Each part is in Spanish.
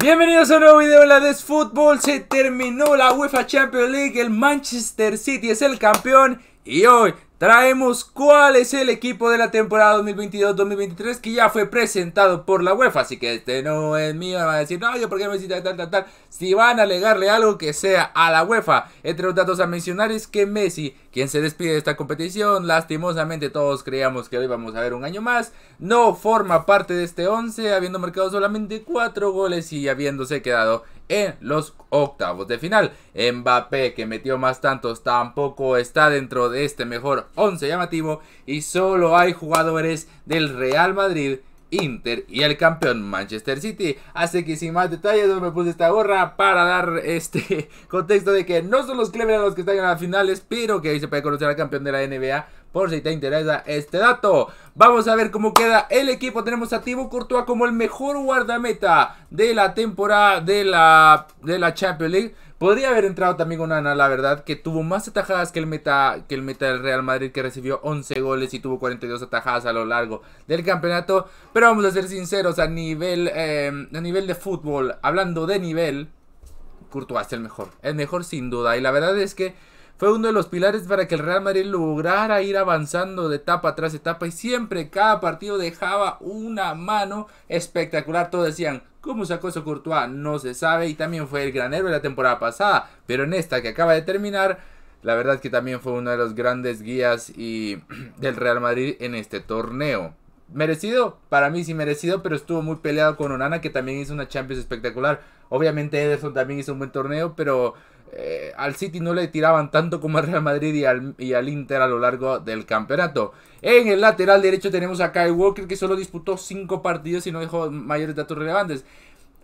Bienvenidos a un nuevo video de la Des Se terminó la UEFA Champions League. El Manchester City es el campeón. Y hoy traemos cuál es el equipo de la temporada 2022-2023 que ya fue presentado por la UEFA. Así que este no es mío, va a decir, no, yo porque qué tal, tal, tal. Si van a alegarle algo que sea a la UEFA. Entre los datos a mencionar es que Messi, quien se despide de esta competición, lastimosamente todos creíamos que lo íbamos a ver un año más, no forma parte de este 11, habiendo marcado solamente 4 goles y habiéndose quedado en los octavos de final. Mbappé, que metió más tantos, tampoco está dentro de este mejor 11 llamativo y solo hay jugadores del Real Madrid Inter y el campeón Manchester City. Así que sin más detalles, me puse esta gorra para dar este contexto de que no son los Cleveland los que están en las finales, pero que hoy se puede conocer al campeón de la NBA por si te interesa este dato. Vamos a ver cómo queda el equipo. Tenemos a Thibaut Courtois como el mejor guardameta de la temporada de la, de la Champions League. Podría haber entrado también Ana, la verdad, que tuvo más atajadas que el meta que el meta del Real Madrid, que recibió 11 goles y tuvo 42 atajadas a lo largo del campeonato. Pero vamos a ser sinceros, a nivel, em, a nivel de fútbol, hablando de nivel, Courtois es el mejor. El mejor sin duda. Y la verdad es que fue uno de los pilares para que el Real Madrid lograra ir avanzando de etapa tras etapa y siempre cada partido dejaba una mano espectacular. Todos decían, ¿Cómo sacó eso Courtois? No se sabe y también fue el gran héroe la temporada pasada, pero en esta que acaba de terminar, la verdad es que también fue uno de los grandes guías y del Real Madrid en este torneo. Merecido, para mí sí merecido, pero estuvo muy peleado con Onana que también hizo una Champions espectacular. Obviamente Ederson también hizo un buen torneo, pero eh, al City no le tiraban tanto como al Real Madrid y al, Inter a lo largo del campeonato. En el lateral derecho tenemos a Kai Walker que solo disputó 5 partidos y no dejó mayores datos relevantes.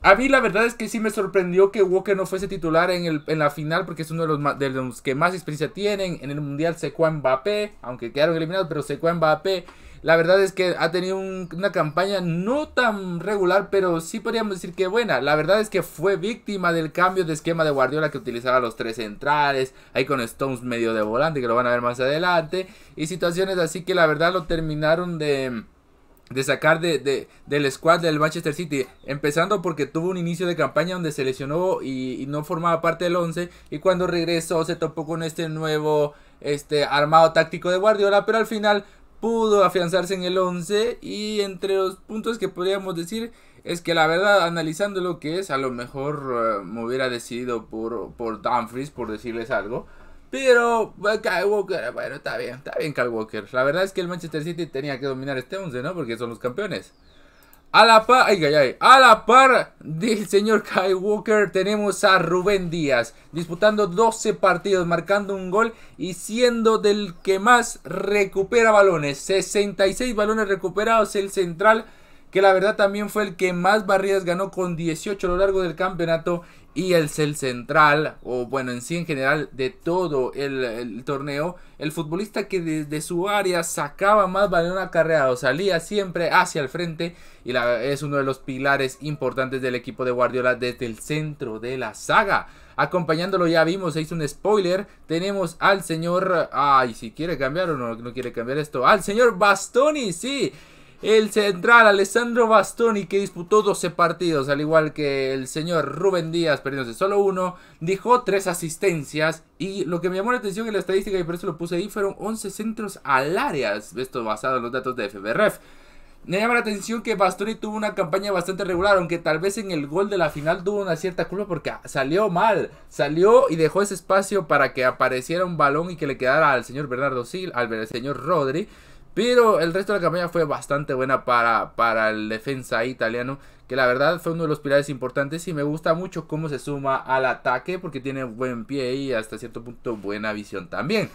A mí la verdad es que sí me sorprendió que Walker no fuese titular en, la final porque es uno de los, de que más experiencia tienen. En el Mundial secó a Mbappé, aunque quedaron eliminados, pero secó a Mbappé. La verdad es que ha tenido una campaña no tan regular, pero sí podríamos decir que buena. La verdad es que fue víctima del cambio de esquema de Guardiola que utilizaba los tres centrales, ahí con Stones medio de volante, que lo van a ver más adelante, y situaciones así que la verdad lo terminaron de de sacar de, del squad del Manchester City. Empezando porque tuvo un inicio de campaña donde se lesionó y, no formaba parte del 11. Y cuando regresó se topó con este nuevo este, armado táctico de Guardiola. Pero al final pudo afianzarse en el 11 y entre los puntos que podríamos decir es que la verdad analizando lo que es a lo mejor eh, me hubiera decidido por, por Dumfries por decirles algo pero eh, Walker, bueno, está bien, está bien Kyle Walker. La verdad es que el Manchester City tenía que dominar este 11, ¿no? Porque son los campeones. A la par, a la par del señor Kai Walker tenemos a Rubén Díaz, disputando 12 partidos, marcando un gol y siendo del que más recupera balones. 66 balones recuperados el central, que la verdad también fue el que más barridas ganó con 18 a lo largo del campeonato y el cel central, o bueno, en sí en general de todo el, torneo, el futbolista que desde su área sacaba más balón acarreado, salía siempre hacia el frente y la, es uno de los pilares importantes del equipo de Guardiola desde el centro de la saga. Acompañándolo ya vimos, se un spoiler, tenemos al señor, ay, si quiere cambiar o no, no quiere cambiar esto, al señor Bastoni, sí, el central Alessandro Bastoni, que disputó 12 partidos, al igual que el señor Rubén Díaz, perdiéndose solo uno, dejó 3 asistencias. Y lo que me llamó la atención en la estadística, y por eso lo puse ahí, fueron 11 centros al área. Esto basado en los datos de FBRF. Me llama la atención que Bastoni tuvo una campaña bastante regular, aunque tal vez en el gol de la final tuvo una cierta culpa porque salió mal, salió y dejó ese espacio para que apareciera un balón y que le quedara al señor Bernardo Sil, al señor Rodri. Pero el resto de la campaña fue bastante buena para, para el defensa italiano, que la verdad fue uno de los pilares importantes y me gusta mucho cómo se suma al ataque porque tiene buen pie y hasta cierto punto buena visión también.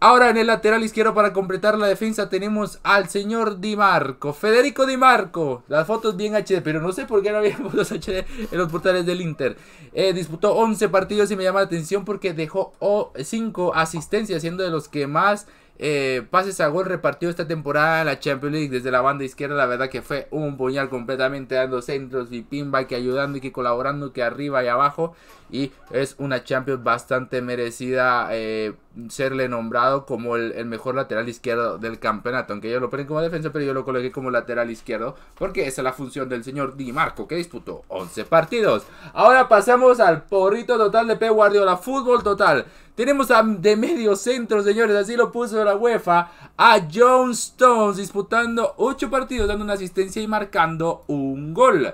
Ahora en el lateral izquierdo para completar la defensa tenemos al señor Di Marco, Federico Di Marco. Las fotos bien HD, pero no sé por qué no había fotos HD en los portales del Inter. Eh, disputó 11 partidos y me llama la atención porque dejó 5 asistencias, siendo de los que más eh, pases a gol repartido esta temporada en la Champions League desde la banda izquierda. La verdad que fue un puñal completamente dando centros y pimba que ayudando y que colaborando que arriba y abajo. Y es una Champions bastante merecida eh, serle nombrado como el, mejor lateral izquierdo del campeonato. Aunque ellos lo ponen como defensa, pero yo lo coloqué como lateral izquierdo. Porque esa es la función del señor Di Marco, que disputó 11 partidos. Ahora pasamos al porrito total de P. Guardiola, fútbol total. Tenemos a, de medio centro, señores. Así lo puso la UEFA a John Stones disputando 8 partidos, dando una asistencia y marcando un gol.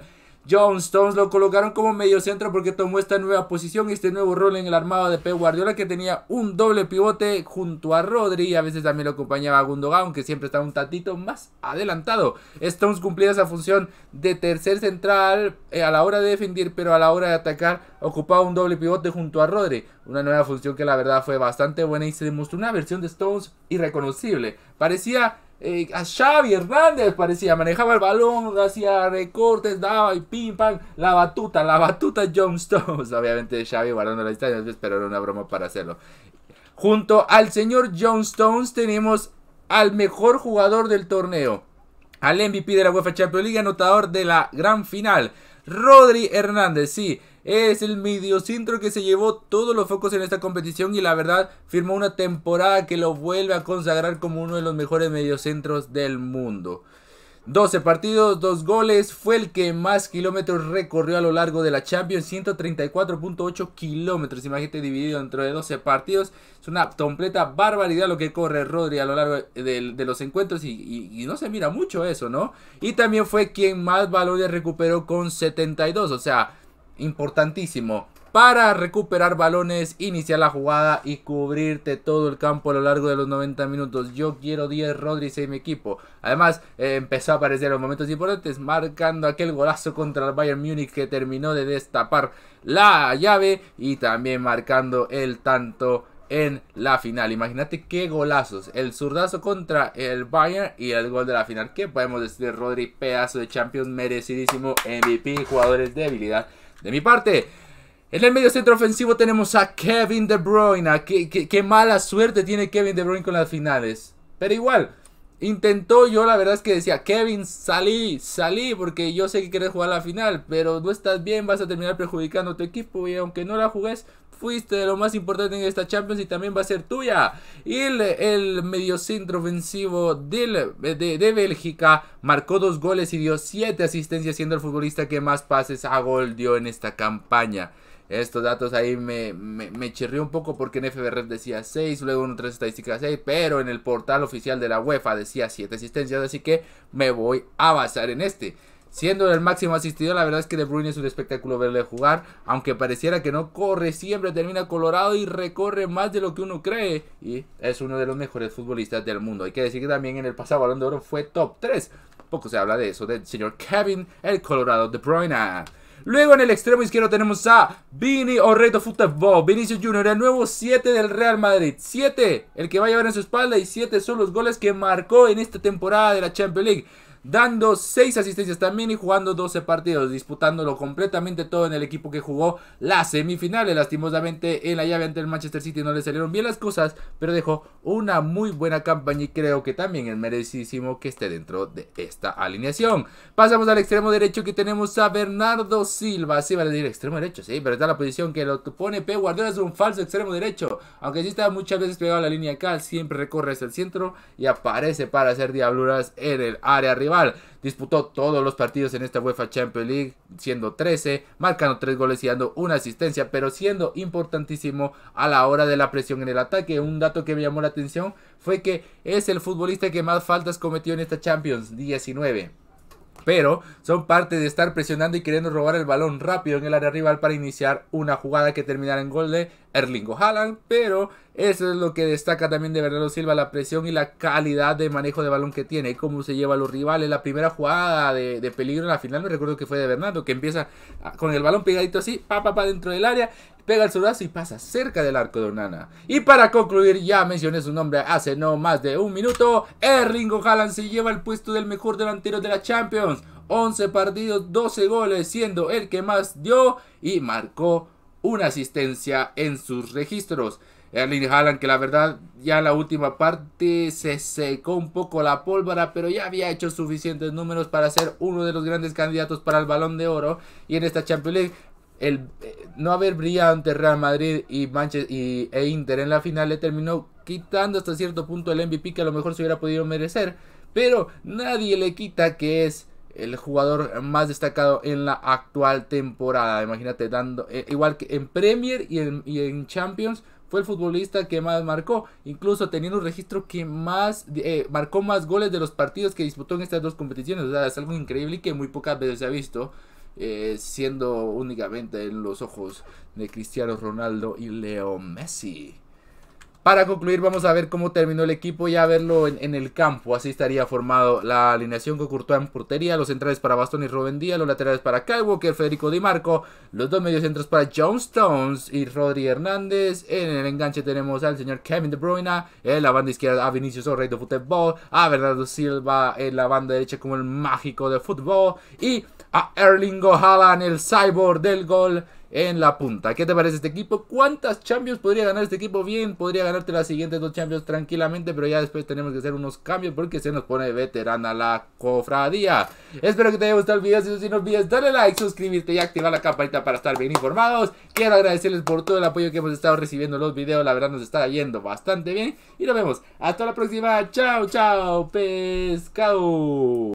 John Stones lo colocaron como medio centro porque tomó esta nueva posición, este nuevo rol en el armado de Pep Guardiola que tenía un doble pivote junto a Rodri y a veces también lo acompañaba a Gundogan, aunque siempre estaba un tantito más adelantado. Stones cumplía esa función de tercer central eh, a la hora de defender, pero a la hora de atacar ocupaba un doble pivote junto a Rodri, una nueva función que la verdad fue bastante buena y se demostró una versión de Stones irreconocible. Parecía eh, a Xavi Hernández parecía, manejaba el balón, hacía recortes, daba y pim, pam, la batuta, la batuta John Stones, obviamente Xavi guardando la distancia, pues, pero era una broma para hacerlo. Junto al señor John Stones tenemos al mejor jugador del torneo, al MVP de la UEFA Champions League, anotador de la gran final, Rodri Hernández, sí. Es el mediocentro que se llevó todos los focos en esta competición y la verdad firmó una temporada que lo vuelve a consagrar como uno de los mejores mediocentros del mundo. 12 partidos, 2 goles, fue el que más kilómetros recorrió a lo largo de la Champions, 134.8 kilómetros, imagínate dividido dentro de 12 partidos, es una completa barbaridad lo que corre Rodri a lo largo de, los encuentros y, no se mira mucho eso, ¿no? Y también fue quien más balones recuperó con 72, o sea, importantísimo para recuperar balones, iniciar la jugada y cubrirte todo el campo a lo largo de los 90 minutos. Yo quiero 10 Rodríguez en mi equipo. Además, eh, empezó a aparecer en los momentos importantes, marcando aquel golazo contra el Bayern Múnich que terminó de destapar la llave y también marcando el tanto en la final. Imagínate qué golazos. El zurdazo contra el Bayern y el gol de la final. ¿Qué podemos decir de Rodri? Pedazo de Champions, merecidísimo MVP, jugadores de habilidad. De mi parte, en el medio centro ofensivo tenemos a Kevin De Bruyne. Ah, qué, qué, mala suerte tiene Kevin De Bruyne con las finales. Pero igual, intentó yo, la verdad es que decía, Kevin, salí, salí, porque yo sé que quieres jugar la final, pero no estás bien, vas a terminar perjudicando a tu equipo y aunque no la jugues, fuiste lo más importante en esta Champions y también va a ser tuya. Y el, el mediocentro ofensivo del, de, de, Bélgica marcó dos goles y dio siete asistencias, siendo el futbolista que más pases a gol dio en esta campaña estos datos ahí me, chirrió un poco porque en FBRF decía 6, luego en otras estadísticas 6, pero en el portal oficial de la UEFA decía 7 asistencias, así que me voy a basar en este. Siendo el máximo asistido, la verdad es que De Bruyne es un espectáculo verle jugar, aunque pareciera que no corre, siempre termina colorado y recorre más de lo que uno cree. Y es uno de los mejores futbolistas del mundo. Hay que decir que también en el pasado Balón de Oro fue top 3. Poco se habla de eso, del señor Kevin, el Colorado De Bruyne. Luego en el extremo izquierdo tenemos a Vini Orreto Futebol. Vinicius Junior, el nuevo 7 del Real Madrid. 7, el que va a llevar en su espalda y 7 son los goles que marcó en esta temporada de la Champions League dando 6 asistencias también y jugando 12 partidos, disputándolo completamente todo en el equipo que jugó las semifinales. Lastimosamente en la llave ante el Manchester City no le salieron bien las cosas, pero dejó una muy buena campaña y creo que también es merecidísimo que esté dentro de esta alineación. Pasamos al extremo derecho que tenemos a Bernardo Silva. Sí, vale decir extremo derecho, sí, pero está la posición que lo pone P. Guardiola es un falso extremo derecho. Aunque sí está muchas veces pegado a la línea acá, siempre recorre hasta el centro y aparece para hacer diabluras en el área arriba Disputó todos los partidos en esta UEFA Champions League, siendo 13, marcando 3 goles y dando una asistencia, pero siendo importantísimo a la hora de la presión en el ataque. Un dato que me llamó la atención fue que es el futbolista que más faltas cometió en esta Champions, 19 pero son parte de estar presionando y queriendo robar el balón rápido en el área rival para iniciar una jugada que terminara en gol de Erlingo Haaland, pero eso es lo que destaca también de Bernardo Silva, la presión y la calidad de manejo de balón que tiene, cómo se lleva a los rivales, la primera jugada de, peligro en la final, me recuerdo que fue de Bernardo, que empieza con el balón pegadito así, pa, pa, pa dentro del área, pega el sudazo y pasa cerca del arco de Onana. Y para concluir, ya mencioné su nombre hace no más de un minuto, Erlingo Haaland se lleva el puesto del mejor delantero de la Champions, 11 partidos, 12 goles, siendo el que más dio y marcó una asistencia en sus registros. Erling Haaland, que la verdad ya en la última parte se secó un poco la pólvora, pero ya había hecho suficientes números para ser uno de los grandes candidatos para el balón de oro. Y en esta Champions League, el eh, no haber brillado ante Real Madrid y Manchester y, e Inter en la final le terminó quitando hasta cierto punto el MVP que a lo mejor se hubiera podido merecer. Pero nadie le quita que es el jugador más destacado en la actual temporada. Imagínate, dando eh, igual que en Premier y en, Champions, fue el futbolista que más marcó, incluso teniendo un registro que más eh, marcó más goles de los partidos que disputó en estas dos competiciones. O sea, es algo increíble y que muy pocas veces se ha visto. Eh, siendo únicamente en los ojos de Cristiano Ronaldo y Leo Messi. Para concluir, vamos a ver cómo terminó el equipo y a verlo en, el campo. Así estaría formado la alineación con Courtois en portería, los centrales para Bastón y Rubén Díaz, los laterales para Kyle Walker, Federico Di Marco, los dos mediocentros para John Stones y Rodri Hernández. En el enganche tenemos al señor Kevin De Bruyne, en la banda izquierda a Vinicius Orrey de fútbol, a Bernardo Silva en la banda derecha como el mágico de fútbol y a Erling Haaland, el cyborg del gol en la punta. ¿Qué te parece este equipo? ¿Cuántas Champions podría ganar este equipo? Bien, podría ganarte las siguientes dos Champions tranquilamente, pero ya después tenemos que hacer unos cambios porque se nos pone veterana la cofradía. Espero que te haya gustado el video, si no, si no olvides darle like, suscribirte y activar la campanita para estar bien informados. Quiero agradecerles por todo el apoyo que hemos estado recibiendo en los videos, la verdad nos está yendo bastante bien y nos vemos. Hasta la próxima, chao, chao, pescado.